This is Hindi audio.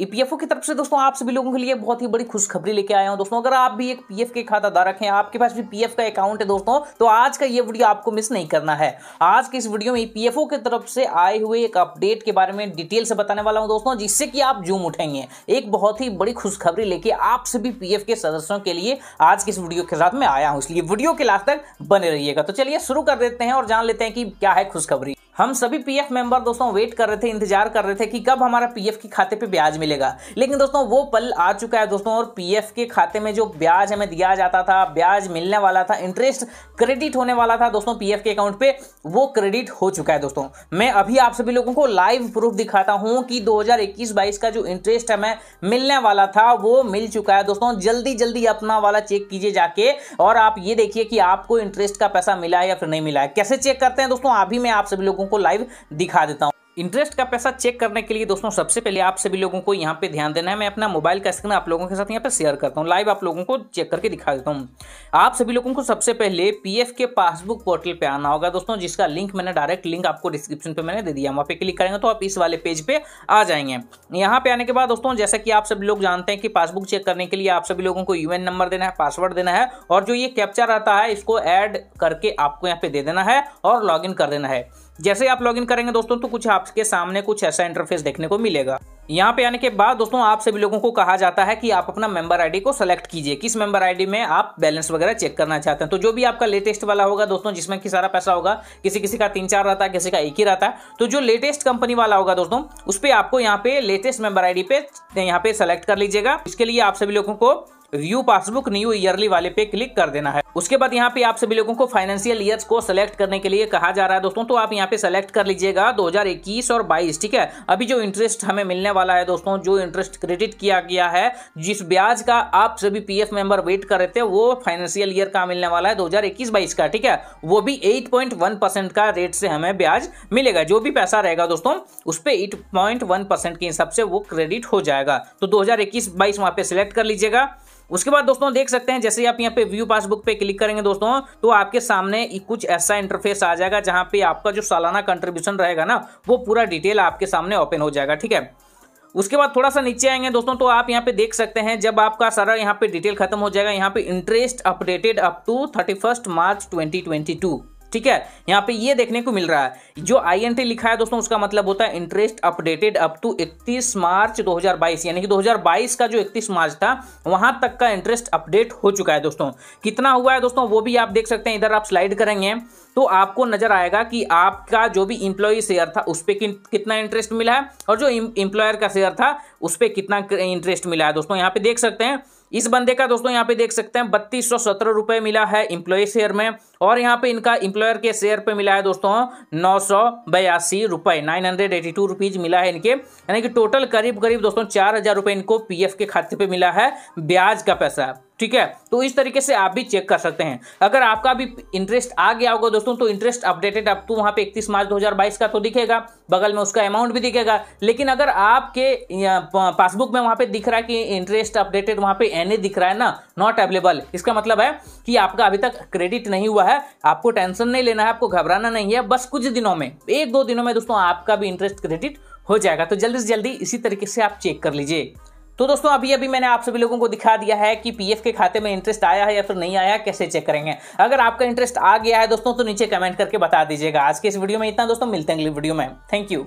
ईपीएफओ e की तरफ से दोस्तों आप सभी लोगों के लिए बहुत ही बड़ी खुशखबरी लेके आया हूं दोस्तों अगर आप भी एक पीएफ के खाता धारक हैं आपके पास भी पीएफ का अकाउंट है दोस्तों तो आज का ये वीडियो आपको मिस नहीं करना है आज के इस वीडियो में ईपीएफओ e की तरफ से आए हुए एक अपडेट के बारे में डिटेल से बताने वाला हूं दोस्तों जिससे कि आप जूम उठेंगे एक बहुत ही बड़ी खुशखबरी लेके आप सभी पीएफ के सदस्यों के लिए आज के इस वीडियो के साथ मैं आया हूं इसलिए वीडियो के लास्ट तक बने रहिएगा तो चलिए शुरू कर देते हैं और जान लेते हैं कि क्या है खुशखबरी हम सभी पीएफ मेंबर दोस्तों वेट कर रहे थे इंतजार कर रहे थे कि कब हमारा पीएफ के खाते पे ब्याज मिलेगा लेकिन दोस्तों वो पल आ चुका है दोस्तों और पीएफ के खाते में जो ब्याज हमें दिया जाता था ब्याज मिलने वाला था इंटरेस्ट क्रेडिट होने वाला था दोस्तों पीएफ के अकाउंट पे वो क्रेडिट हो चुका है दोस्तों मैं अभी आप सभी लोगों को लाइव प्रूफ दिखाता हूं कि दो हजार का जो इंटरेस्ट हमें मिलने वाला था वो मिल चुका है दोस्तों जल्दी जल्दी अपना वाला चेक कीजिए जाके और आप ये देखिए कि आपको इंटरेस्ट का पैसा मिला है या फिर नहीं मिला है कैसे चेक करते हैं दोस्तों अभी मैं आप सभी लोगों लोगों को लाइव दिखा देता हूँ इंटरेस्ट का पैसा चेक करने के लिए दोस्तों सबसे पहले आप सभी लोगों को यहाँ पे ध्यान देना है मैं अपना मोबाइल का स्क्रीन आप लोगों के साथ यहाँ पे शेयर करता हूँ लाइव आप लोगों को चेक करके दिखा देता हूँ आप सभी लोगों को सबसे पहले पीएफ के पासबुक पोर्टल पे आना होगा दोस्तों जिसका लिंक मैंने डायरेक्ट लिंक आपको डिस्क्रिप्शन पर मैंने दे दिया वहाँ पे क्लिक करेंगे तो आप इस वाले पेज पे आ जाएंगे यहाँ पे आने के बाद दोस्तों जैसा कि आप सभी लोग जानते हैं कि पासबुक चेक करने के लिए आप सभी लोगों को यू नंबर देना है पासवर्ड देना है और जो ये कैप्चर आता है इसको एड करके आपको यहाँ पे दे देना है और लॉग कर देना है जैसे आप लॉगिन करेंगे दोस्तों तो कुछ आपके सामने कुछ ऐसा इंटरफेस देखने को मिलेगा यहाँ पे आने के बाद दोस्तों आप सभी लोगों को कहा जाता है कि आप अपना मेंबर आईडी को सेलेक्ट कीजिए किस मेंबर आईडी में आप बैलेंस वगैरह चेक करना चाहते हैं तो जो भी आपका लेटेस्ट वाला होगा दोस्तों जिसमें कि सारा पैसा होगा किसी किसी का तीन चार रहता है किसी का एक ही रहता है तो जो लेटेस्ट कंपनी वाला होगा दोस्तों उस पर आपको यहाँ पे लेटेस्ट मेंबर आई पे यहाँ पे सेलेक्ट कर लीजिएगा इसके लिए आप सभी लोगों को व्यू पासबुक न्यू ईयरली वाले पे क्लिक कर देना है उसके बाद यहाँ पे आप सभी लोगों को फाइनेंशियल ईयर को सिलेक्ट करने के लिए कहा जा रहा है दोस्तों तो आप यहाँ पे सेलेक्ट कर लीजिएगा 2021 और 22 ठीक है अभी जो इंटरेस्ट हमें मिलने वाला है दोस्तों जो इंटरेस्ट क्रेडिट किया गया है जिस ब्याज का आप सभी पी एफ वेट कर रहे थे वो फाइनेंशियल ईयर का मिलने वाला है दो हजार का ठीक है वो भी एट का रेट से हमें ब्याज मिलेगा जो भी पैसा रहेगा दोस्तों उस पर एट के हिसाब से वो क्रेडिट हो जाएगा तो दो हजार इक्कीस वहां पे सिलेक्ट कर लीजिएगा उसके बाद दोस्तों देख सकते हैं जैसे आप यहाँ पे व्यू पासबुक पे क्लिक करेंगे दोस्तों तो आपके सामने कुछ ऐसा इंटरफेस आ जाएगा जहां पे आपका जो सालाना कंट्रीब्यूशन रहेगा ना वो पूरा डिटेल आपके सामने ओपन हो जाएगा ठीक है उसके बाद थोड़ा सा नीचे आएंगे दोस्तों तो आप यहाँ पे देख सकते हैं जब आपका सारा यहाँ पे डिटेल खत्म हो जाएगा यहाँ पे interest updated up to thirty March twenty ठीक है यहाँ पे ये देखने को मिल रहा है जो टी लिखा है दोस्तों उसका मतलब होता है interest updated up to 31 March 2022 यानी कि 2022 का जो 31 मार्च था वहां तक का इंटरेस्ट अपडेट हो चुका है दोस्तों कितना हुआ है दोस्तों वो भी आप देख सकते हैं इधर आप स्लाइड करेंगे तो आपको नजर आएगा कि आपका जो भी इंप्लॉय शेयर था उस पर कितना इंटरेस्ट मिला है और जो इंप्लॉयर का शेयर था उस पर कितना इंटरेस्ट मिला है दोस्तों यहाँ पे देख सकते हैं इस बंदे का दोस्तों यहाँ पे देख सकते हैं बत्तीस सौ सत्रह रुपए मिला है इंप्लॉय शेयर में और यहाँ पे इनका इंप्लॉयर के शेयर पे मिला है दोस्तों नौ सौ बयासी रुपए nine hundred eighty two rupees मिला है इनके यानी कि टोटल करीब करीब दोस्तों चार हज़ार रुपए इनको पीएफ के खाते पे मिला है ब्याज का पैसा ठीक है तो इस तरीके से आप भी चेक कर सकते हैं अगर आपका भी इंटरेस्ट आ गया होगा दोस्तों तो इंटरेस्ट अपडेटेड अप टू पे 31 मार्च 2022 का तो दिखेगा बगल में उसका अमाउंट भी दिखेगा लेकिन अगर आपके पासबुक में वहां पे दिख रहा है कि इंटरेस्ट अपडेटेड वहां पे एन दिख रहा है ना नॉट अवेलेबल इसका मतलब है कि आपका अभी तक क्रेडिट नहीं हुआ है आपको टेंशन नहीं लेना है आपको घबराना नहीं है बस कुछ दिनों में एक दो दिनों में दोस्तों आपका भी इंटरेस्ट क्रेडिट हो जाएगा तो जल्दी से जल्दी इसी तरीके से आप चेक कर लीजिए तो दोस्तों अभी अभी मैंने आप सभी लोगों को दिखा दिया है कि पीएफ के खाते में इंटरेस्ट आया है या फिर नहीं आया कैसे चेक करेंगे अगर आपका इंटरेस्ट आ गया है दोस्तों तो नीचे कमेंट करके बता दीजिएगा आज के इस वीडियो में इतना दोस्तों मिलते हैं अगली वीडियो में थैंक यू